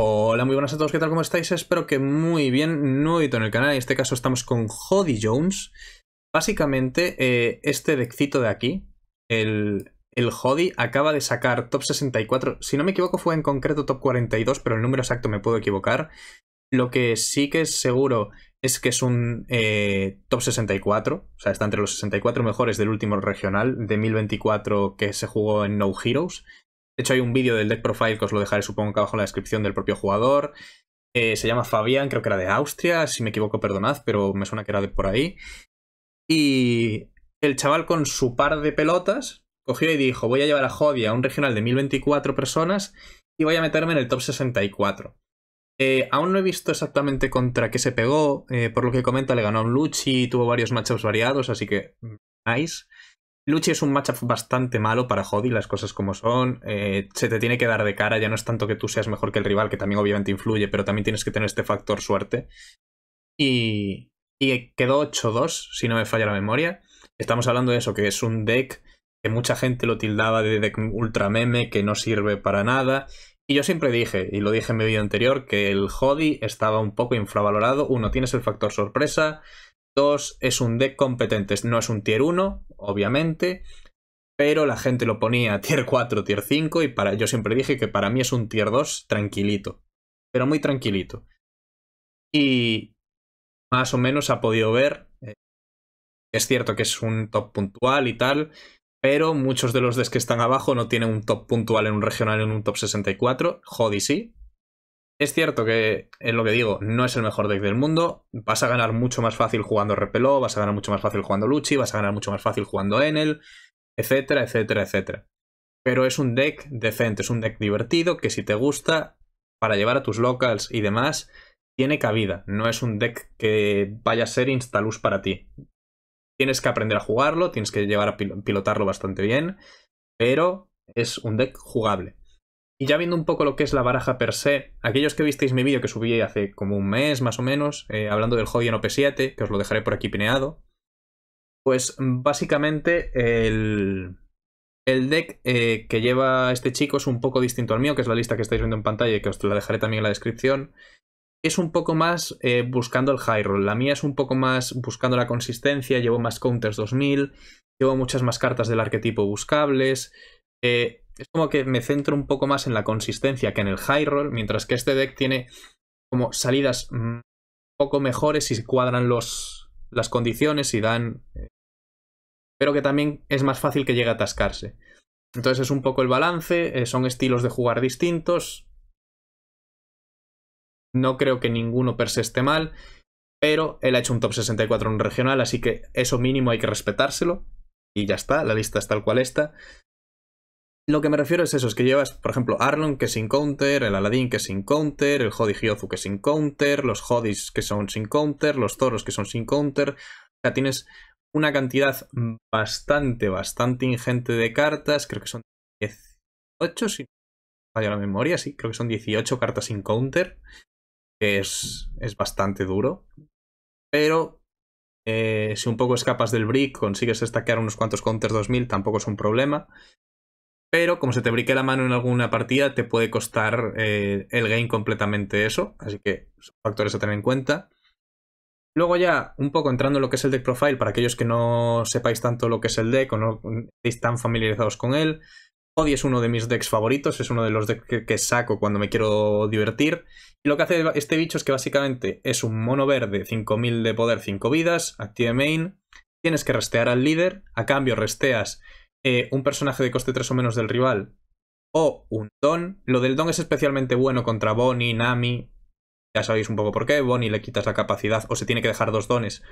Hola, muy buenas a todos, ¿qué tal? ¿Cómo estáis? Espero que muy bien, nuevito en el canal, en este caso estamos con Jody Jones. Básicamente, eh, este deckcito de aquí, el, el Jody acaba de sacar top 64, si no me equivoco fue en concreto top 42, pero el número exacto me puedo equivocar. Lo que sí que es seguro es que es un eh, top 64, o sea, está entre los 64 mejores del último regional de 1024 que se jugó en No Heroes. De hecho, hay un vídeo del deck profile que os lo dejaré, supongo que abajo en la descripción del propio jugador. Eh, se llama Fabián, creo que era de Austria, si me equivoco, perdonad, pero me suena que era de por ahí. Y el chaval con su par de pelotas cogió y dijo: Voy a llevar a Jodia a un regional de 1024 personas y voy a meterme en el top 64. Eh, aún no he visto exactamente contra qué se pegó. Eh, por lo que comenta, le ganó a un Luchi, tuvo varios matchups variados, así que mm, nice. Luchi es un matchup bastante malo para Jody, las cosas como son. Eh, se te tiene que dar de cara, ya no es tanto que tú seas mejor que el rival, que también obviamente influye, pero también tienes que tener este factor suerte. Y, quedó 8-2, si no me falla la memoria. Estamos hablando de eso, que es un deck que mucha gente lo tildaba de deck ultra meme, que no sirve para nada. Y yo siempre dije, y lo dije en mi vídeo anterior, que el Jody estaba un poco infravalorado. Uno, tienes el factor sorpresa es un deck competente, no es un tier 1, obviamente, pero la gente lo ponía tier 4, tier 5 y para, yo siempre dije que para mí es un tier 2 tranquilito, pero muy tranquilito. Y más o menos ha podido ver, eh, es cierto que es un top puntual y tal, pero muchos de los decks que están abajo no tienen un top puntual en un regional en un top 64, Jodi sí, es cierto que, es lo que digo, no es el mejor deck del mundo. Vas a ganar mucho más fácil jugando Repeló, vas a ganar mucho más fácil jugando Luchi, vas a ganar mucho más fácil jugando Enel, etcétera, etcétera, etcétera. Pero es un deck decente, es un deck divertido que si te gusta, para llevar a tus locals y demás, tiene cabida. No es un deck que vaya a ser instalus para ti. Tienes que aprender a jugarlo, tienes que llevar a pilotarlo bastante bien, pero es un deck jugable. Y ya viendo un poco lo que es la baraja per se, aquellos que visteis mi vídeo que subí hace como un mes más o menos, eh, hablando del en OP7, que os lo dejaré por aquí pineado, pues básicamente el, deck eh, que lleva este chico es un poco distinto al mío, que es la lista que estáis viendo en pantalla y que os la dejaré también en la descripción. Es un poco más eh, buscando el high roll. La mía es un poco más buscando la consistencia. Llevo más counters 2000. Llevo muchas más cartas del arquetipo buscables es como que me centro un poco más en la consistencia que en el high roll, mientras que este deck tiene como salidas un poco mejores si cuadran los, las condiciones y dan... Eh, pero que también es más fácil que llegue a atascarse. Entonces es un poco el balance, eh, son estilos de jugar distintos. No creo que ninguno per se esté mal, pero él ha hecho un top 64 en un regional, así que eso mínimo hay que respetárselo. Y ya está, la lista es tal cual está. Lo que me refiero es eso, es que llevas, por ejemplo, Arlon que es sin counter, el Aladdin que es sin counter, el Hodi que es sin counter, los Hodis que son sin counter, los Toros que son sin counter. O sea, tienes una cantidad bastante, bastante ingente de cartas. Creo que son 18, si no falla la memoria, sí, creo que son 18 cartas sin counter. Es, es bastante duro. Pero eh, si un poco escapas del brick, consigues destacar unos cuantos counters 2000, tampoco es un problema. Pero como se te brique la mano en alguna partida, te puede costar eh, el game completamente eso. Así que son factores a tener en cuenta. Luego ya, un poco entrando en lo que es el deck profile, para aquellos que no sepáis tanto lo que es el deck o no estéis tan familiarizados con él, Odi es uno de mis decks favoritos, es uno de los decks que, que, saco cuando me quiero divertir. Y lo que hace este bicho es que básicamente es un mono verde, 5000 de poder, 5 vidas, active main, tienes que restear al líder, a cambio resteas eh, un personaje de coste 3 o menos del rival o un don. Lo del don es especialmente bueno contra Bonnie, Nami. Ya sabéis un poco por qué. Bonnie le quitas la capacidad o se tiene que dejar dos dones.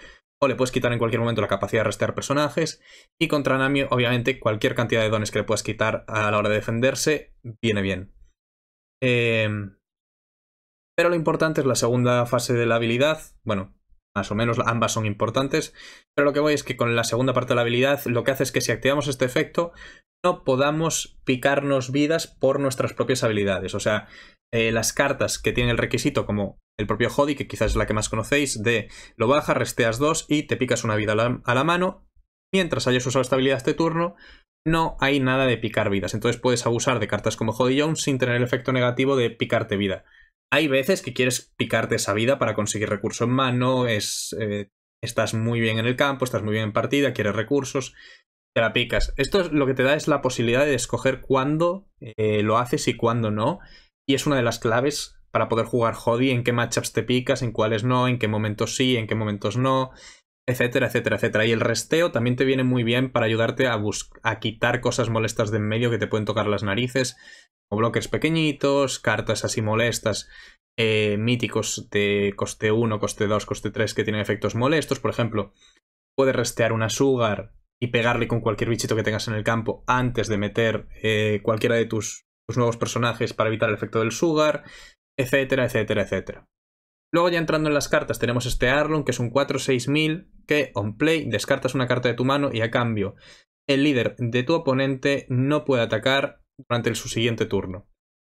O le puedes quitar en cualquier momento la capacidad de restar personajes. Y contra Nami, obviamente, cualquier cantidad de dones que le puedas quitar a la hora de defenderse viene bien. Em, pero lo importante es la segunda fase de la habilidad. Bueno, más o menos, ambas son importantes, pero lo que voy es que con la segunda parte de la habilidad lo que hace es que si activamos este efecto no podamos picarnos vidas por nuestras propias habilidades, o sea, eh, las cartas que tienen el requisito como el propio Hody, que quizás es la que más conocéis, de lo baja, resteas dos y te picas una vida a la, mano, mientras hayas usado esta habilidad este turno, no hay nada de picar vidas, entonces puedes abusar de cartas como Hoddy Jones sin tener el efecto negativo de picarte vida hay veces que quieres picarte esa vida para conseguir recurso en mano, es, eh, estás muy bien en el campo, estás muy bien en partida, quieres recursos, te la picas. Esto es, lo que te da es la posibilidad de escoger cuándo eh, lo haces y cuándo no, y es una de las claves para poder jugar Jodi, en qué matchups te picas, en cuáles no, en qué momentos sí, en qué momentos no, etcétera, etcétera, etcétera. Y el resteo también te viene muy bien para ayudarte a, a quitar cosas molestas de en medio que te pueden tocar las narices, bloques pequeñitos, cartas así molestas, eh, míticos de coste 1, coste 2, coste 3 que tienen efectos molestos. Por ejemplo, puedes restear una Sugar y pegarle con cualquier bichito que tengas en el campo antes de meter eh, cualquiera de tus, nuevos personajes para evitar el efecto del Sugar, etcétera, etcétera, etcétera. Luego ya entrando en las cartas tenemos este Arlon que es un 4 6000 que on play descartas una carta de tu mano y a cambio el líder de tu oponente no puede atacar durante su siguiente turno.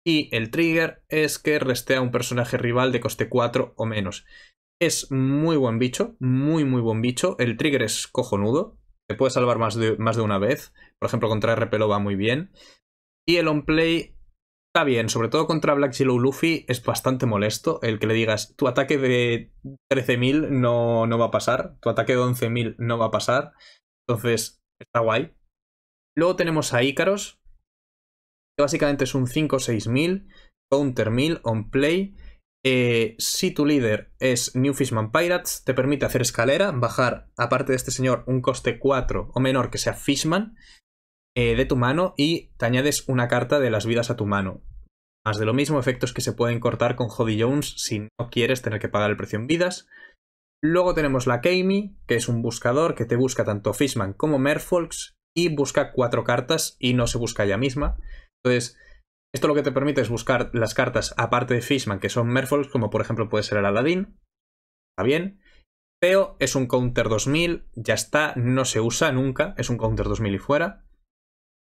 Y el trigger es que restea a un personaje rival de coste 4 o menos. Es muy buen bicho, muy muy buen bicho. El trigger es cojonudo. Te puede salvar más de, más de una vez. Por ejemplo, contra RP va muy bien. Y el on play está bien, sobre todo contra Black Yellow Luffy es bastante molesto el que le digas tu ataque de 13.000 no, no va a pasar, tu ataque de 11.000 no va a pasar. Entonces, está guay. Luego tenemos a Ícaros, básicamente es un 5 6 mil, counter 1000, on play. Eh, si tu líder es New Fishman Pirates, te permite hacer escalera, bajar, aparte de este señor, un coste 4 o menor que sea Fishman eh, de tu mano y te añades una carta de las vidas a tu mano. Más de lo mismo, efectos que se pueden cortar con Jody Jones si no quieres tener que pagar el precio en vidas. Luego tenemos la Kami, que es un buscador que te busca tanto Fishman como Merfolks y busca cuatro cartas y no se busca ella misma. Entonces, esto lo que te permite es buscar las cartas aparte de Fishman, que son Merfolk, como por ejemplo puede ser el Aladdin. Está bien. peo es un counter 2000, ya está, no se usa nunca, es un counter 2000 y fuera.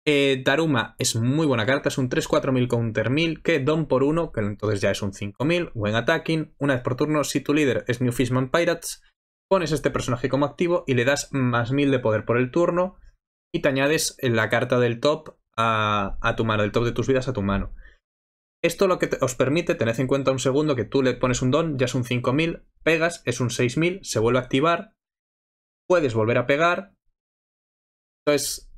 Eh, Daruma es muy buena carta, es un 3-4000 counter 1000 que don por 1, que entonces ya es un 5000, buen attacking. Una vez por turno, si tu líder es New Fishman Pirates, pones este personaje como activo y le das más 1000 de poder por el turno y te añades la carta del top a, tu mano, el top de tus vidas a tu mano. Esto lo que os permite, tened en cuenta un segundo que tú le pones un don, ya es un 5000, pegas, es un 6000, se vuelve a activar, puedes volver a pegar. Entonces,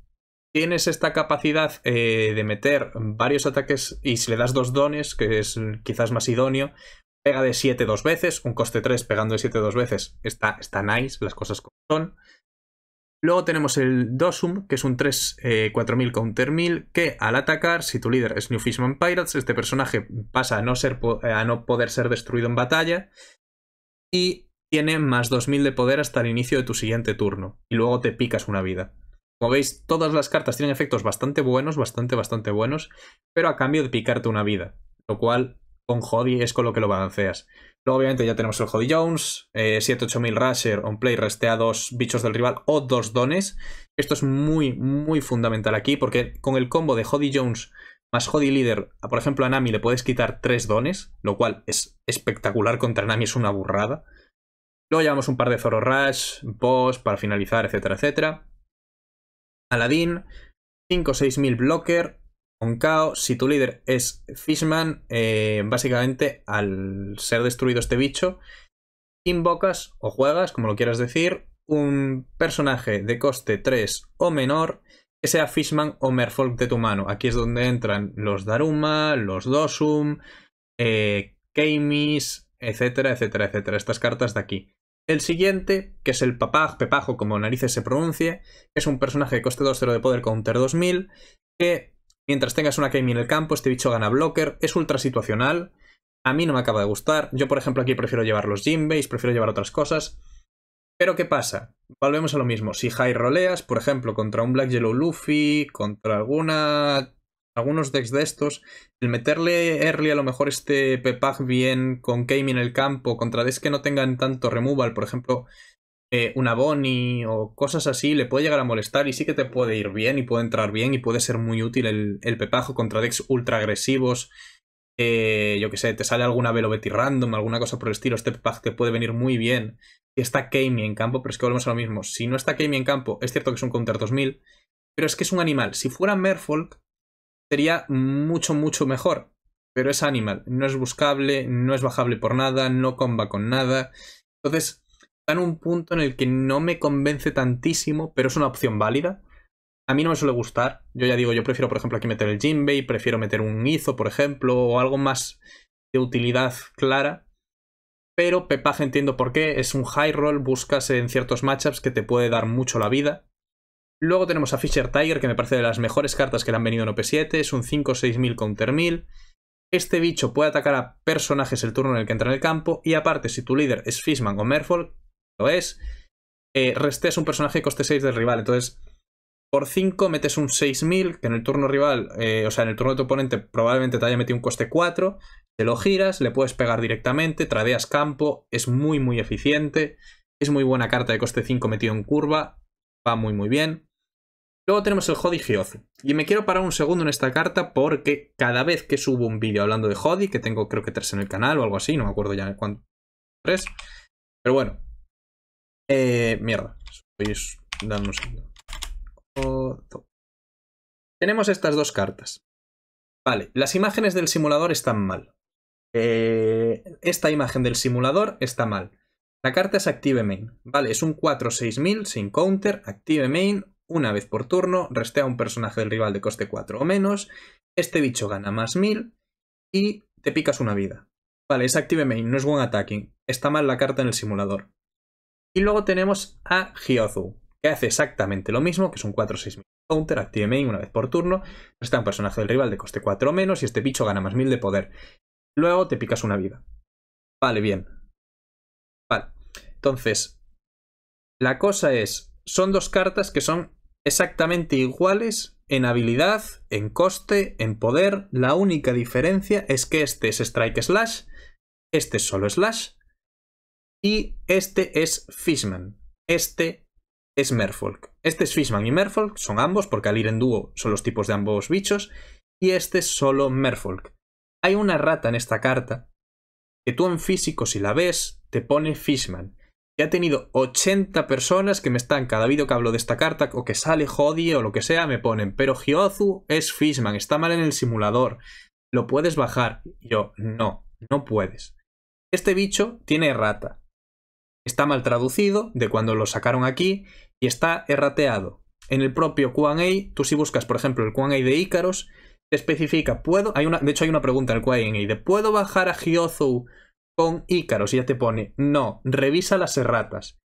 tienes esta capacidad eh, de meter varios ataques y si le das dos dones, que es quizás más idóneo, pega de 7 dos veces, un coste 3 pegando de 7 dos veces, está, está nice, las cosas como son. Luego tenemos el Dosum, que es un 3-4000 eh, counter 1000, que al atacar, si tu líder es New Fishman Pirates, este personaje pasa a no, ser, eh, a no poder ser destruido en batalla y tiene más 2000 de poder hasta el inicio de tu siguiente turno, y luego te picas una vida. Como veis, todas las cartas tienen efectos bastante buenos, bastante, bastante buenos, pero a cambio de picarte una vida, lo cual con Jodi es con lo que lo balanceas. Luego, obviamente, ya tenemos el Jody Jones, eh, 7-8000 rusher, on play, restea dos bichos del rival o dos dones. Esto es muy, muy fundamental aquí, porque con el combo de Jody Jones más Jody Leader, por ejemplo, a Nami le puedes quitar tres dones, lo cual es espectacular contra Nami, es una burrada. Luego llevamos un par de Zoro Rush, Boss para finalizar, etcétera, etcétera. Aladdin, 5 6000 Blocker, con Kao. Si tu líder es Fishman, eh, básicamente al ser destruido este bicho, invocas o juegas, como lo quieras decir, un personaje de coste 3 o menor que sea Fishman o Merfolk de tu mano. Aquí es donde entran los Daruma, los Dosum, eh, etcétera, etcétera, etcétera. Estas cartas de aquí. El siguiente, que es el Papaj, Pepajo, como narices se pronuncie, es un personaje de coste 2-0 de poder counter 2000, que Mientras tengas una Kami en el campo, este bicho gana blocker, es ultra situacional. A mí no me acaba de gustar. Yo, por ejemplo, aquí prefiero llevar los Jinbeis, prefiero llevar otras cosas. Pero ¿qué pasa? Volvemos a lo mismo. Si high roleas, por ejemplo, contra un Black Yellow Luffy, contra alguna algunos decks de estos, el meterle early a lo mejor este Pepag bien con Kamey en el campo, contra decks que no tengan tanto removal, por ejemplo, eh, una Bonnie o cosas así, le puede llegar a molestar y sí que te puede ir bien y puede entrar bien y puede ser muy útil el, pepajo contra decks ultra agresivos. Eh, yo que sé, te sale alguna Velobeti random, alguna cosa por el estilo, este pepajo te puede venir muy bien. Si está Kami en campo, pero es que volvemos a lo mismo. Si no está Kami en campo, es cierto que es un counter 2000, pero es que es un animal. Si fuera Merfolk, sería mucho, mucho mejor. Pero es animal, no es buscable, no es bajable por nada, no comba con nada. Entonces, está en un punto en el que no me convence tantísimo, pero es una opción válida. A mí no me suele gustar. Yo ya digo, yo prefiero, por ejemplo, aquí meter el Jinbei, prefiero meter un Izo, por ejemplo, o algo más de utilidad clara. Pero Pepaje entiendo por qué. Es un high roll, buscas en ciertos matchups que te puede dar mucho la vida. Luego tenemos a Fisher Tiger, que me parece de las mejores cartas que le han venido en OP7. Es un 5 mil counter 1000. Este bicho puede atacar a personajes el turno en el que entra en el campo. Y aparte, si tu líder es Fishman o Merfolk, lo es. Eh, restes un personaje coste 6 del rival. Entonces, por 5 metes un 6000, que en el turno rival, eh, o sea, en el turno de tu oponente probablemente te haya metido un coste 4. Te lo giras, le puedes pegar directamente, tradeas campo, es muy, muy eficiente. Es muy buena carta de coste 5 metido en curva, va muy, muy bien. Luego tenemos el Hody Giozu. Y me quiero parar un segundo en esta carta porque cada vez que subo un vídeo hablando de Hody que tengo creo que tres en el canal o algo así, no me acuerdo ya cuánto, 3. Pero bueno, eh, mierda. Tenemos estas dos cartas. Vale, las imágenes del simulador están mal. Eh, esta imagen del simulador está mal. La carta es Active Main. Vale, es un 4-6000 sin counter. Active Main, una vez por turno, restea a un personaje del rival de coste 4 o menos. Este bicho gana más 1000 y te picas una vida. Vale, es Active Main, no es buen Attacking. Está mal la carta en el simulador. Y luego tenemos a Hyozu, que hace exactamente lo mismo, que es un 4-6 counter, active una vez por turno, está un personaje del rival de coste 4 menos y este bicho gana más 1000 de poder. Luego te picas una vida. Vale, bien. Vale. Entonces, la cosa es, son dos cartas que son exactamente iguales en habilidad, en coste, en poder. La única diferencia es que este es Strike Slash, este es solo Slash, y este es Fishman. Este es Merfolk. Este es Fishman y Merfolk, son ambos, porque al ir en dúo son los tipos de ambos bichos. Y este es solo Merfolk. Hay una rata en esta carta que tú en físico, si la ves, te pone Fishman. Ya ha tenido 80 personas que me están, cada vídeo que hablo de esta carta, o que sale Jodie o lo que sea, me ponen, pero Hiozu es Fishman, está mal en el simulador, lo puedes bajar. yo, no, no puedes. Este bicho tiene rata. Está mal traducido de cuando lo sacaron aquí y está errateado. En el propio QA, tú si buscas, por ejemplo, el QA de Ícaros, te especifica, puedo, hay una, de hecho hay una pregunta en el QA de ¿puedo bajar a Hyozu con Icaros? Y ya te pone, no, revisa las erratas.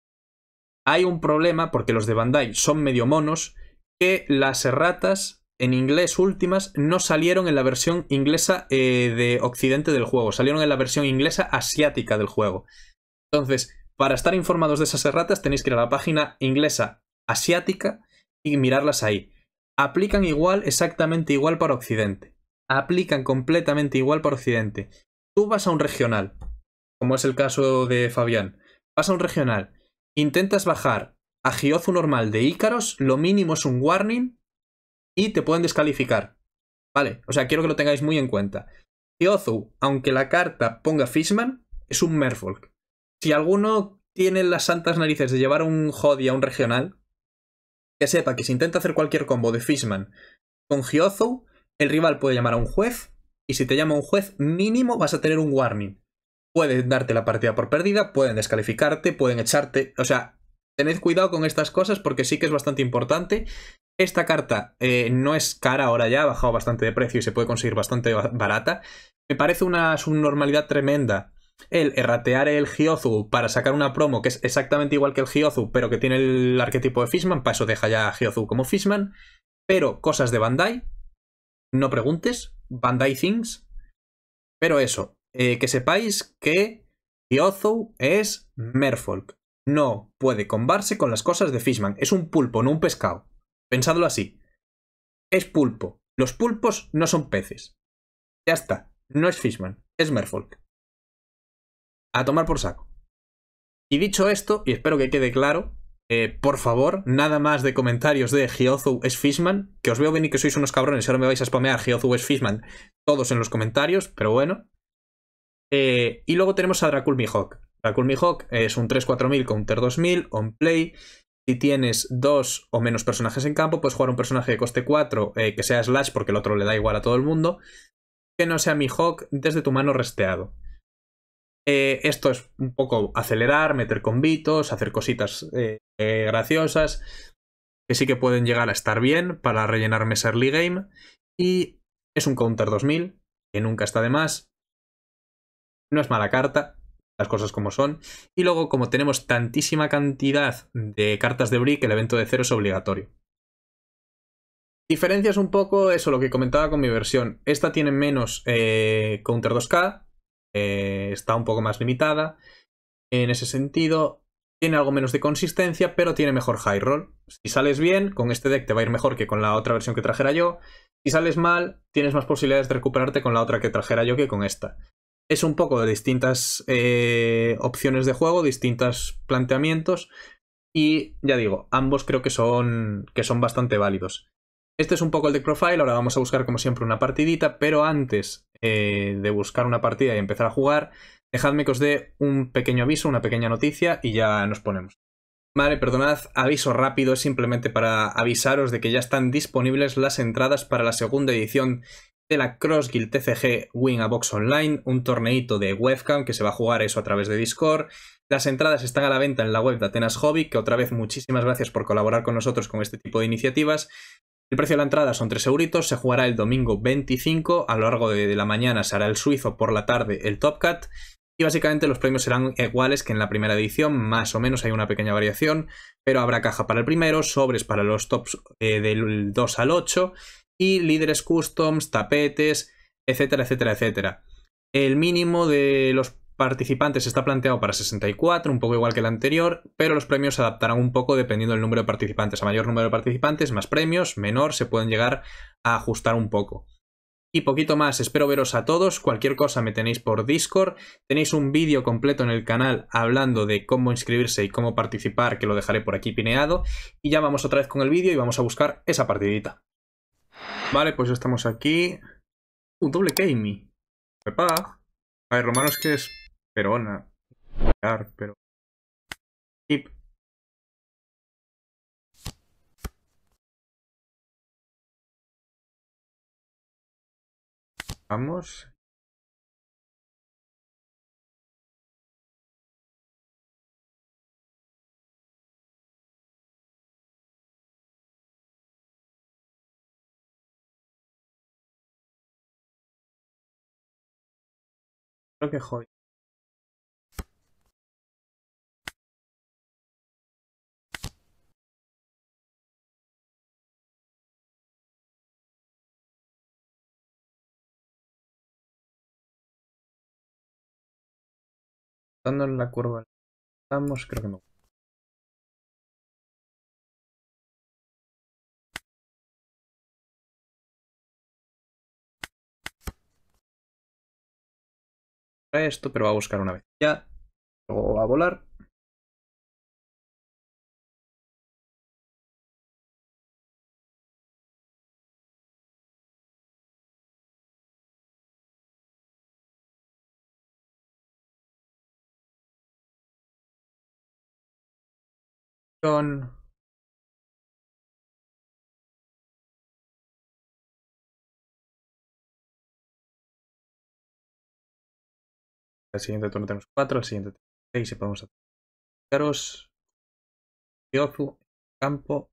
Hay un problema porque los de Bandai son medio monos, que las erratas en inglés últimas no salieron en la versión inglesa eh, de occidente del juego, salieron en la versión inglesa asiática del juego. Entonces, para estar informados de esas erratas tenéis que ir a la página inglesa asiática y mirarlas ahí. Aplican igual, exactamente igual para Occidente. Aplican completamente igual para Occidente. Tú vas a un regional, como es el caso de Fabián. Vas a un regional, intentas bajar a Giozu normal de Ícaros, lo mínimo es un warning y te pueden descalificar. Vale, o sea, quiero que lo tengáis muy en cuenta. Giozu, aunque la carta ponga Fishman, es un Merfolk si alguno tiene las santas narices de llevar un Jodi a un regional, que sepa que si intenta hacer cualquier combo de Fishman con Giozo, el rival puede llamar a un juez, y si te llama un juez, mínimo vas a tener un warning. Pueden darte la partida por pérdida, pueden descalificarte, pueden echarte. O sea, tened cuidado con estas cosas porque sí que es bastante importante. Esta carta eh, no es cara ahora ya, ha bajado bastante de precio y se puede conseguir bastante barata. Me parece una subnormalidad tremenda el erratear el Gyozu para sacar una promo que es exactamente igual que el Gyozu pero que tiene el arquetipo de Fishman, para eso deja ya a como Fishman. Pero cosas de Bandai, no preguntes, Bandai Things. Pero eso, eh, que sepáis que Gyozu es Merfolk. No puede combarse con las cosas de Fishman. Es un pulpo, no un pescado. Pensadlo así. Es pulpo. Los pulpos no son peces. Ya está. No es Fishman, es Merfolk a tomar por saco. Y dicho esto, y espero que quede claro, eh, por favor, nada más de comentarios de Geozu es Fishman, que os veo venir que sois unos cabrones y ahora me vais a spamear Geozu es Fishman todos en los comentarios, pero bueno. Eh, y luego tenemos a Dracul Mihawk. Dracul Mihawk es un 3-4000 counter 2000 on play. Si tienes dos o menos personajes en campo, puedes jugar un personaje de coste 4 eh, que sea Slash porque el otro le da igual a todo el mundo. Que no sea Mihawk desde tu mano resteado. Eh, esto es un poco acelerar, meter convitos, hacer cositas eh, eh, graciosas, que sí que pueden llegar a estar bien para rellenar ese early game. Y es un counter 2000, que nunca está de más. No es mala carta, las cosas como son. Y luego, como tenemos tantísima cantidad de cartas de brick, el evento de cero es obligatorio. Diferencias un poco eso, lo que comentaba con mi versión. Esta tiene menos counter 2K, eh, está un poco más limitada. En ese sentido, tiene algo menos de consistencia, pero tiene mejor high roll. Si sales bien, con este deck te va a ir mejor que con la otra versión que trajera yo. Si sales mal, tienes más posibilidades de recuperarte con la otra que trajera yo que con esta. Es un poco de distintas eh, opciones de juego, distintos planteamientos. Y ya digo, ambos creo que son, que son bastante válidos. Este es un poco el deck profile, ahora vamos a buscar como siempre una partidita, pero antes eh, de buscar una partida y empezar a jugar, dejadme que os dé un pequeño aviso, una pequeña noticia y ya nos ponemos. Vale, perdonad, aviso rápido, es simplemente para avisaros de que ya están disponibles las entradas para la segunda edición de la Cross Guild TCG Win a Box Online, un torneito de webcam que se va a jugar eso a través de Discord. Las entradas están a la venta en la web de Atenas Hobby, que otra vez muchísimas gracias por colaborar con nosotros con este tipo de iniciativas. El precio de la entrada son 3 euritos, se jugará el domingo 25, a lo largo de la mañana se hará el suizo, por la tarde el TopCat y básicamente los premios serán iguales que en la primera edición, más o menos hay una pequeña variación, pero habrá caja para el primero, sobres para los tops eh, del 2 al 8 y líderes customs, tapetes, etcétera, etcétera, etcétera. El mínimo de los participantes está planteado para 64, un poco igual que el anterior, pero los premios se adaptarán un poco dependiendo del número de participantes. A mayor número de participantes, más premios, menor, se pueden llegar a ajustar un poco. Y poquito más, espero veros a todos, cualquier cosa me tenéis por Discord, tenéis un vídeo completo en el canal hablando de cómo inscribirse y cómo participar, que lo dejaré por aquí pineado, y ya vamos otra vez con el vídeo y vamos a buscar esa partidita. Vale, pues ya estamos aquí. Un doble Kami. Pepa. A ver, romanos que es pero a jugar, Pero. Vamos. Creo que joder. dando en la curva estamos, creo que me esto, pero va a buscar una vez. Ya, luego va a volar El siguiente turno tenemos 4, el siguiente tenemos 6 y podemos hacer Caros, Yozu, Campo.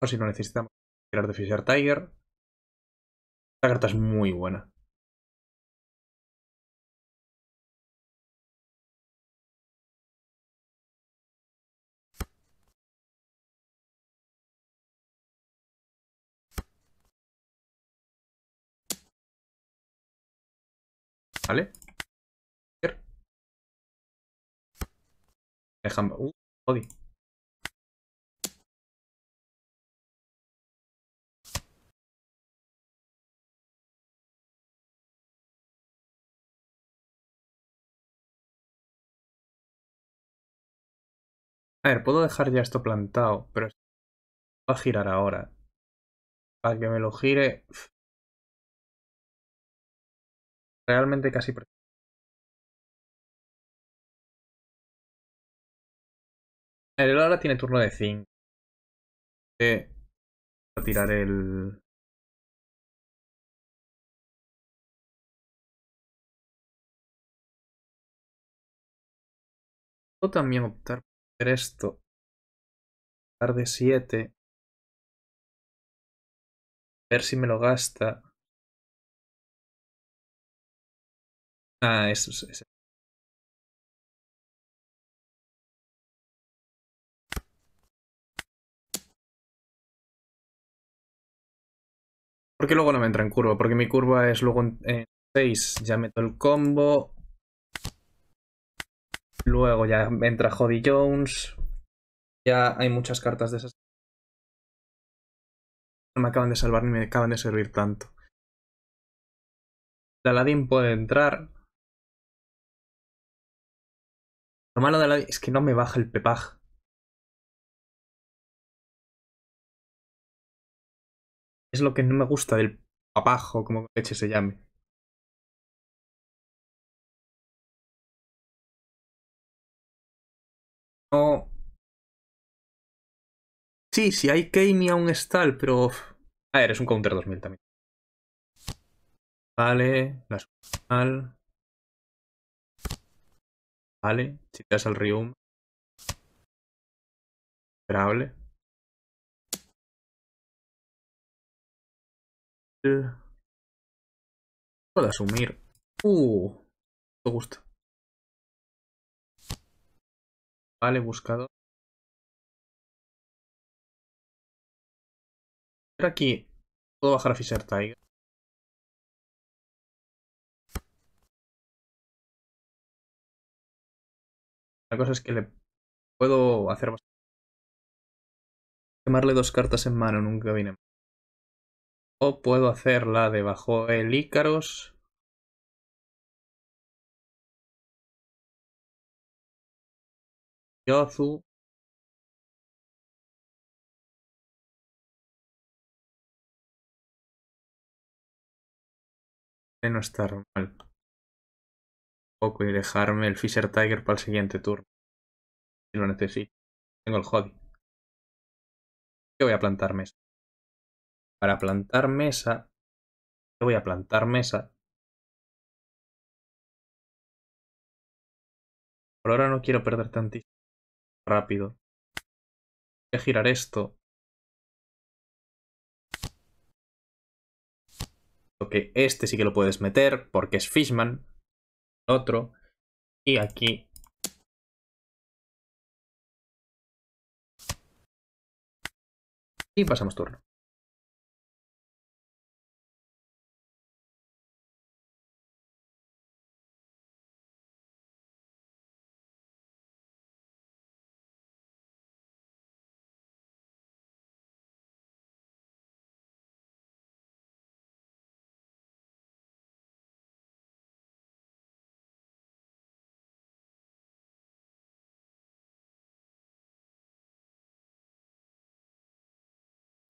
O si no necesitamos tirar de Fisher Tiger. Esta carta es muy buena. ¿vale? Dejamos... Uh, A ver, puedo dejar ya esto plantado, pero va a girar ahora. Para que me lo gire realmente casi El ahora tiene turno de 5. Eh, voy a tirar el... Puedo también optar por esto. Dar de 7. Ver si me lo gasta. Ah, eso es, Porque luego no me entra en curva, porque mi curva es luego en 6, ya meto el combo. Luego ya entra Jody Jones. Ya hay muchas cartas de esas. No me acaban de salvar ni me acaban de servir tanto. Daladin puede entrar. Lo malo de la... es que no me baja el pepaj. Es lo que no me gusta del papajo, como leche se llame. No... Sí, si sí, hay a aún stall, pero... A ver, es un counter 2000 también. Vale, la ¿Vale? Si te das al Rium. Esperable. Puedo asumir. Uh. Me gusta. Vale, buscado. buscador. Aquí puedo bajar a Fisher Tiger. La cosa es que le puedo hacer bastante. Quemarle dos cartas en mano, nunca viene. O puedo hacerla debajo el Ícaros. Yozu. No estar mal y dejarme el Fisher Tiger para el siguiente turno. Si lo necesito. Tengo el Hobby. ¿Qué voy a plantar mesa? Para plantar mesa... yo voy a plantar mesa? Por ahora no quiero perder tantísimo. Rápido. Voy a girar esto. Que este sí que lo puedes meter porque es Fishman otro y aquí y pasamos turno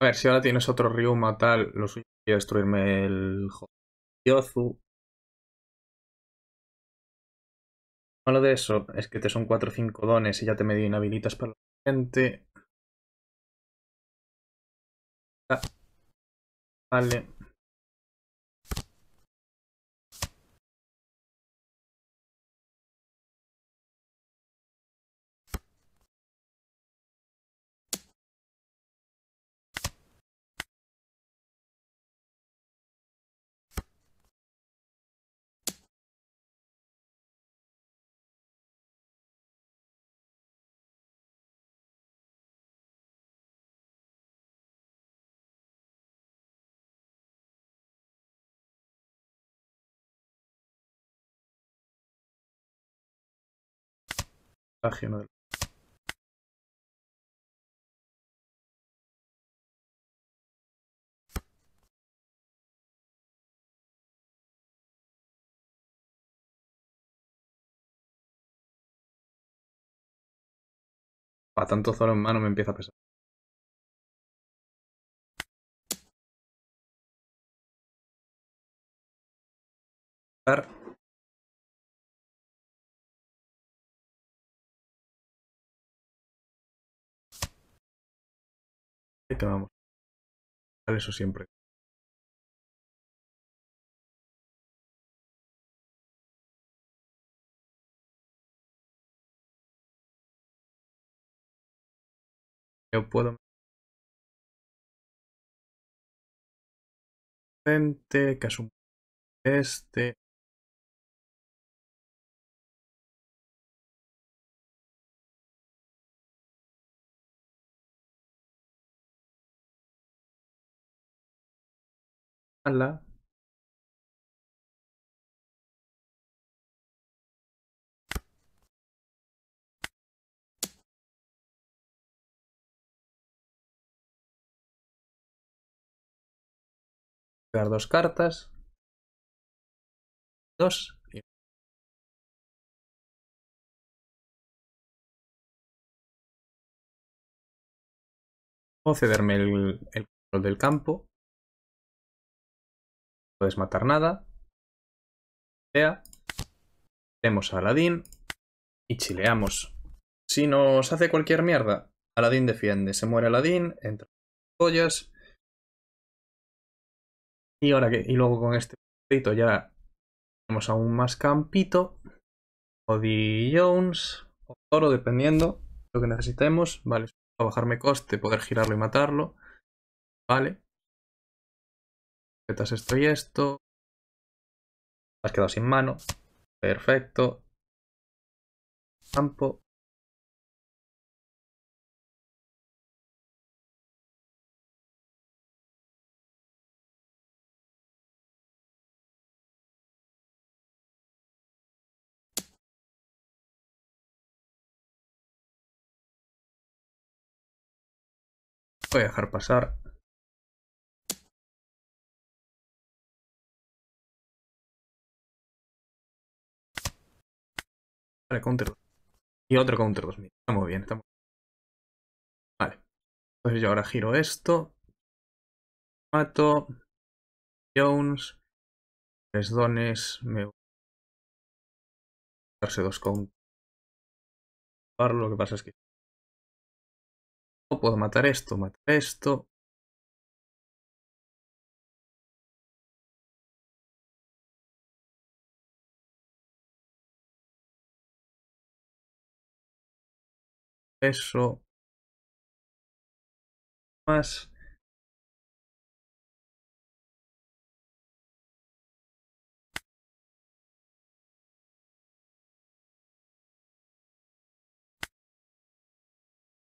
A ver, si ahora tienes otro Ryuma tal, lo suyo sería destruirme el Lo Malo de eso es que te son 4 o 5 dones y ya te medio inhabilitas para la gente. Ah, vale. página A tanto zoro en mano me empieza a pesar. que vamos eso siempre. Yo puedo que es este ala Dar dos cartas. Dos. O cederme el, el control del campo puedes matar nada. vea a Aladín. Y chileamos. Si nos hace cualquier mierda, Aladín defiende. Se muere Aladín, entra joyas Y ahora que. Y luego con este ya tenemos aún más campito. Cody Jones. O toro, dependiendo. Lo que necesitemos. Vale, bajarme coste, poder girarlo y matarlo. Vale. ¿Qué esto y esto? Has quedado sin mano. Perfecto. Campo. Voy a dejar pasar Y otro counter 2000. Está muy bien, Vale. Entonces yo ahora giro esto. Mato. Jones. Tres dones. Me voy a darse dos counters. Lo que pasa es que... No puedo matar esto, matar esto. eso más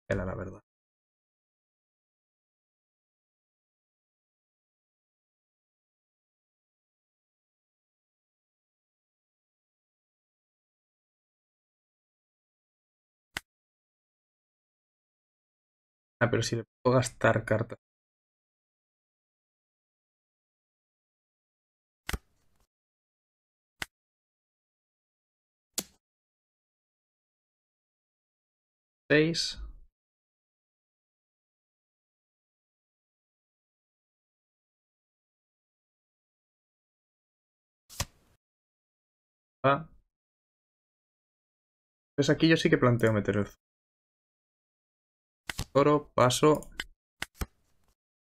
la verdad Ah, pero si le puedo gastar carta Seis. Ah. Pues aquí yo sí que planteo meter el Toro, paso.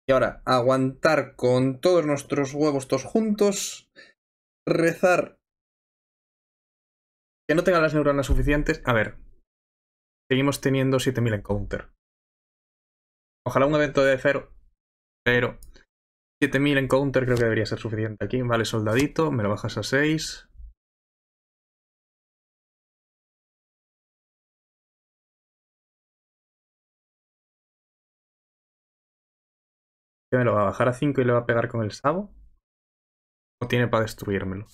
Y ahora, aguantar con todos nuestros huevos todos juntos. Rezar. Que no tenga las neuronas suficientes. A ver. Seguimos teniendo 7000 en Ojalá un evento de cero. Pero 7000 en creo que debería ser suficiente aquí. Vale, soldadito. Me lo bajas a 6. me lo va a bajar a 5 y le va a pegar con el sabo? ¿O tiene para destruírmelo?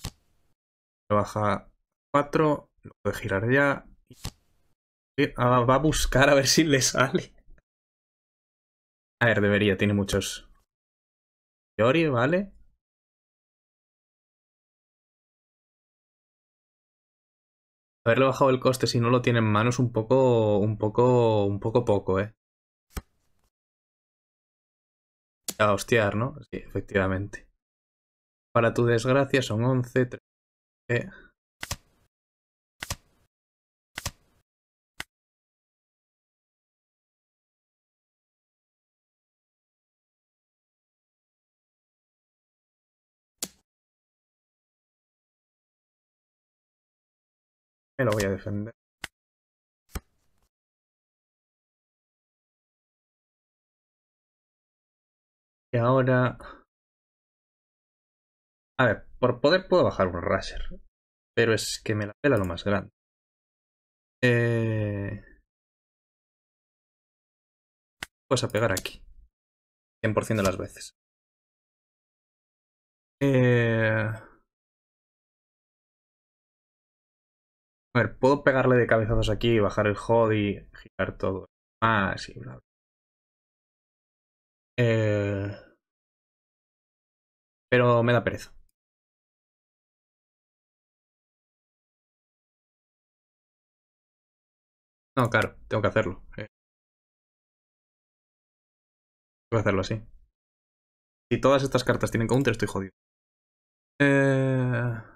Lo baja a 4, lo puede girar ya. Ah, va a buscar a ver si le sale. A ver, debería, tiene muchos. Yori, ¿vale? Haberle bajado el coste si no lo tiene en manos es un poco, un poco, un poco poco, ¿eh? a hostiar, ¿no? Sí, efectivamente. Para tu desgracia son once. 3, eh. Me lo voy a defender. Y ahora... A ver, por poder puedo bajar un rasher, Pero es que me la pela lo más grande. Eh, pues a pegar aquí. 100% de las veces. Eh, a ver, puedo pegarle de cabezazos aquí, bajar el HOD y girar todo. Ah, sí, bla, eh, pero me da pereza. No, claro, tengo que hacerlo. Eh. Tengo que hacerlo así. Si todas estas cartas tienen counter, estoy jodido. Eh...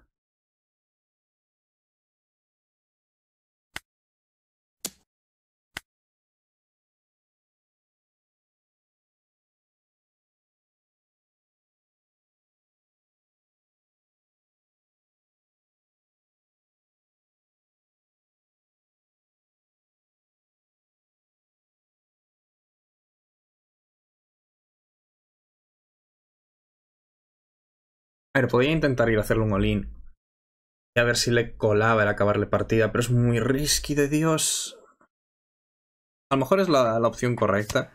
A ver, podía intentar ir a hacerle un olín. Y a ver si le colaba el acabarle partida, pero es muy risky de Dios. A lo mejor es la, la opción correcta.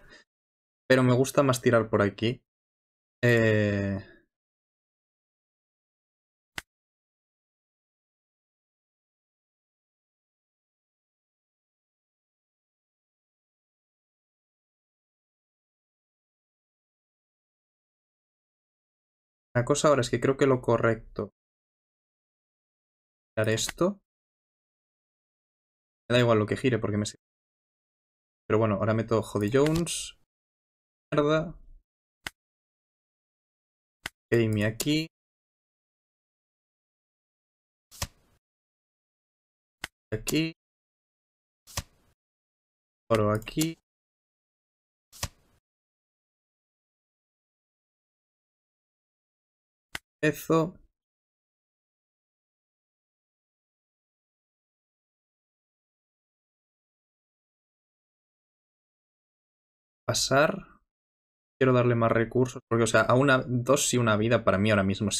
Pero me gusta más tirar por aquí. Eh... La cosa ahora es que creo que lo correcto... Girar esto. Me da igual lo que gire porque me sirve. Pero bueno, ahora meto Jody Jones. Mierda. Amy aquí. Aquí. Oro aquí. eso pasar. Quiero darle más recursos. Porque, o sea, a una, dos y una vida para mí ahora mismo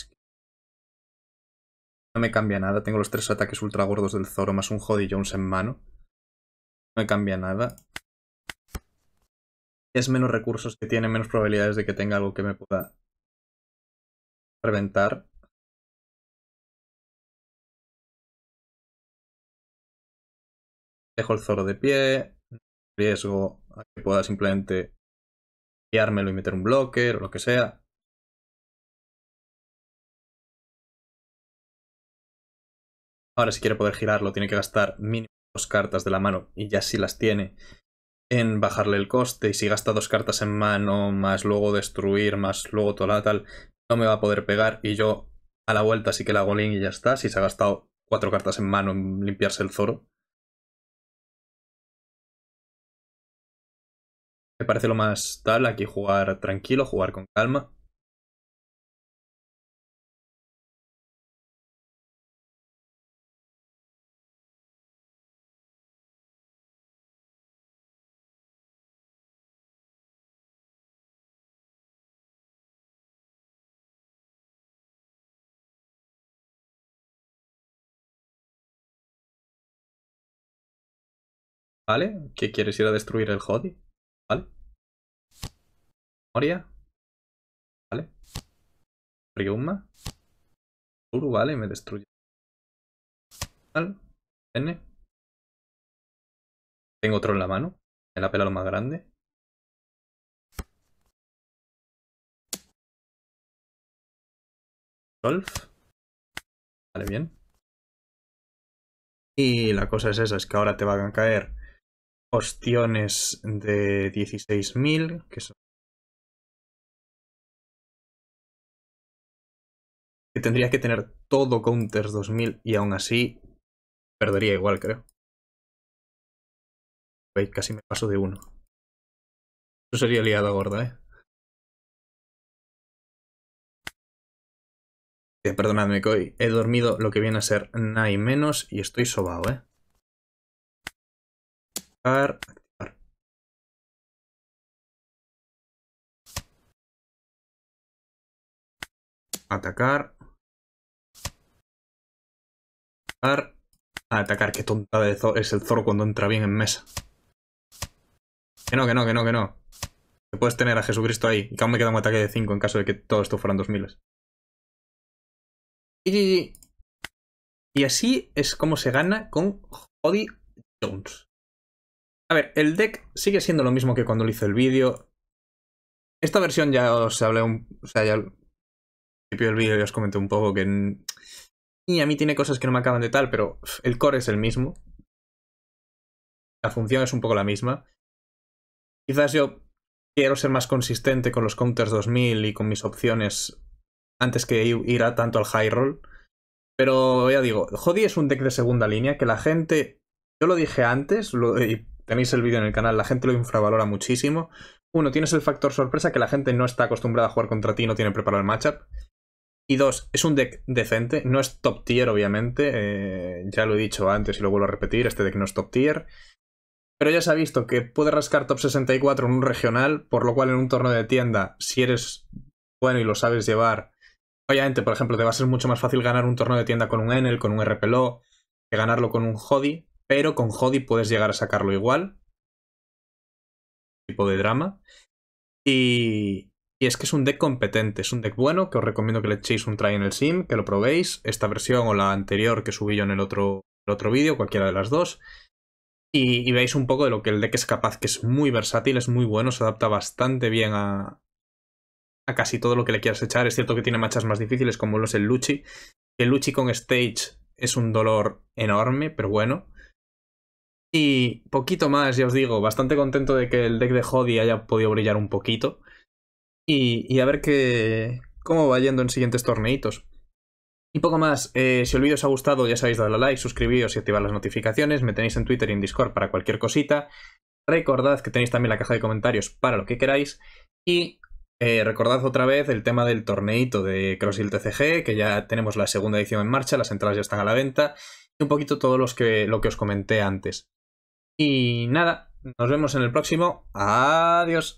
No me cambia nada. Tengo los tres ataques ultra gordos del Zoro más un Jody Jones en mano. No me cambia nada. Es menos recursos que tiene, menos probabilidades de que tenga algo que me pueda reventar dejo el zorro de pie, riesgo a que pueda simplemente guiármelo y meter un blocker o lo que sea. Ahora si quiere poder girarlo tiene que gastar mínimo dos cartas de la mano y ya si las tiene en bajarle el coste y si gasta dos cartas en mano más luego destruir más luego toda la tal no me va a poder pegar y yo a la vuelta sí que la golín y ya está. Si se ha gastado cuatro cartas en mano en limpiarse el Zoro. Me parece lo más tal aquí jugar tranquilo, jugar con calma. ¿Vale? ¿Qué quieres ir a destruir el Jodi? ¿Vale? Moria. ¿Vale? Ryuma. Uru, vale, me destruye. ¿Vale? N. Tengo otro en la mano. Me la pela lo más grande. Golf. Vale, bien. Y la cosa es esa, es que ahora te van a caer ostiones de 16.000, que son... Que tendría que tener todo counters 2000 y aún así perdería igual, creo. veis casi me paso de uno. Eso sería liada gorda, ¿eh? eh perdonadme, que he dormido lo que viene a ser nada y menos y estoy sobado, ¿eh? activar atacar. Atacar. Atacar. Qué tonta es el zorro cuando entra bien en mesa. Que no, que no, que no, que no. Que puedes tener a Jesucristo ahí. Y aún me queda un ataque de 5 en caso de que todo esto fueran 2000. Y, y así es como se gana con Jody Jones. A ver, el deck sigue siendo lo mismo que cuando lo hice el vídeo. Esta versión ya os hablé un... O sea, ya al principio del vídeo ya os comenté un poco que... Y a mí tiene cosas que no me acaban de tal, pero el core es el mismo. La función es un poco la misma. Quizás yo quiero ser más consistente con los counters 2000 y con mis opciones antes que ir a tanto al high roll. Pero ya digo, Jodi es un deck de segunda línea que la gente... Yo lo dije antes, lo, y Tenéis el vídeo en el canal, la gente lo infravalora muchísimo. Uno, tienes el factor sorpresa que la gente no está acostumbrada a jugar contra ti, no tiene preparado el matchup. Y dos, es un deck decente, no es top tier obviamente, eh, ya lo he dicho antes y lo vuelvo a repetir, este deck no es top tier. Pero ya se ha visto que puede rascar top 64 en un regional, por lo cual en un torneo de tienda, si eres bueno y lo sabes llevar, obviamente, por ejemplo, te va a ser mucho más fácil ganar un torneo de tienda con un Enel, con un RPLO, que ganarlo con un Hody pero con Jody puedes llegar a sacarlo igual. Tipo de drama. Y, es que es un deck competente, es un deck bueno, que os recomiendo que le echéis un try en el sim, que lo probéis, esta versión o la anterior que subí yo en el otro, otro vídeo, cualquiera de las dos, y, veis veáis un poco de lo que el deck es capaz, que es muy versátil, es muy bueno, se adapta bastante bien a, a casi todo lo que le quieras echar. Es cierto que tiene machas más difíciles como lo es el Luchi. El Luchi con Stage es un dolor enorme, pero bueno, y poquito más, ya os digo, bastante contento de que el deck de Hody haya podido brillar un poquito. Y, a ver qué cómo va yendo en siguientes torneitos. Y poco más, eh, si el vídeo os ha gustado ya sabéis darle a like, suscribiros y activar las notificaciones, me tenéis en Twitter y en Discord para cualquier cosita. Recordad que tenéis también la caja de comentarios para lo que queráis y eh, recordad otra vez el tema del torneito de Crosshill TCG, que ya tenemos la segunda edición en marcha, las entradas ya están a la venta y un poquito todo los que, lo que os comenté antes. Y nada, nos vemos en el próximo. Adiós.